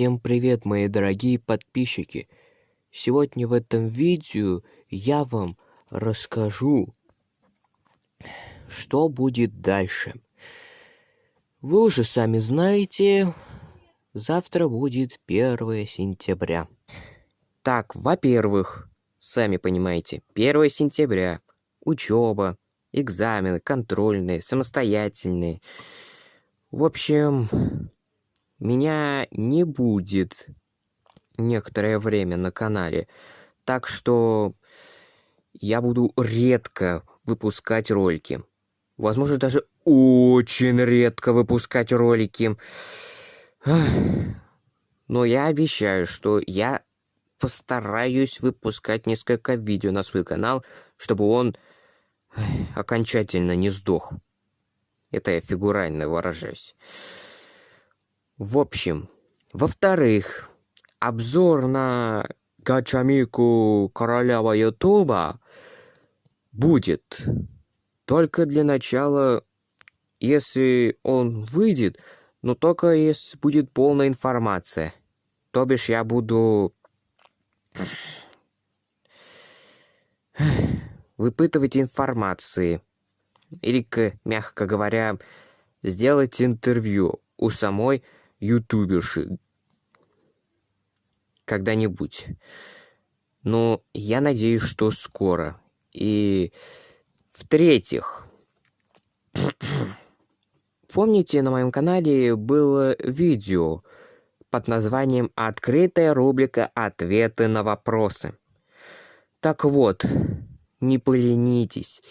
Всем привет, мои дорогие подписчики! Сегодня в этом видео я вам расскажу, что будет дальше. Вы уже сами знаете, завтра будет 1 сентября. Так, во-первых, сами понимаете, 1 сентября, учеба, экзамены, контрольные, самостоятельные. В общем, меня не будет некоторое время на канале, так что я буду редко выпускать ролики. Возможно, даже очень редко выпускать ролики. Но я обещаю, что я постараюсь выпускать несколько видео на свой канал, чтобы он окончательно не сдох. Это я фигурально выражаюсь. В общем, во-вторых, обзор на Гачамику королева Ютуба будет. Только для начала, если он выйдет, но только если будет полная информация. То бишь я буду... выпытывать информации. Или, мягко говоря, сделать интервью у самой ютуберши когда-нибудь. Но ну, я надеюсь, что скоро. И в-третьих, помните, на моем канале было видео под названием «Открытая рубрика «Ответы на вопросы». Так вот, не поленитесь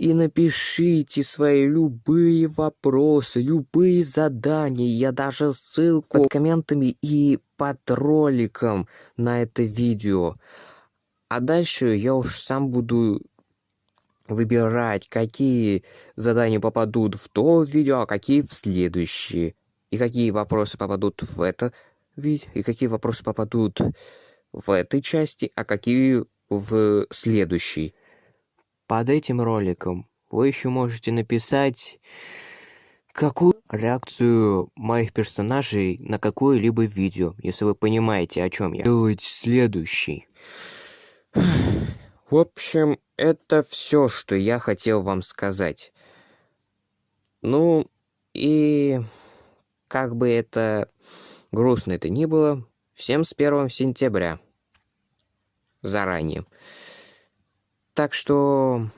и напишите свои любые вопросы, любые задания. Я даже ссылку под комментами и под роликом на это видео. А дальше я уж сам буду выбирать, какие задания попадут в то видео, а какие в следующие. И какие вопросы попадут в это видео, и какие вопросы попадут в этой части, а какие в следующей. Под этим роликом вы еще можете написать, какую реакцию моих персонажей на какое-либо видео, если вы понимаете, о чем я. Делать следующий. В общем, это все, что я хотел вам сказать. Ну, и как бы это грустно это ни было, всем с первым сентября. Заранее. Так что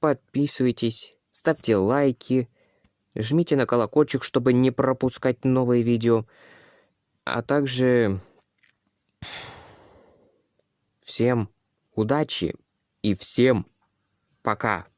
подписывайтесь, ставьте лайки, жмите на колокольчик, чтобы не пропускать новые видео. А также всем удачи и всем пока.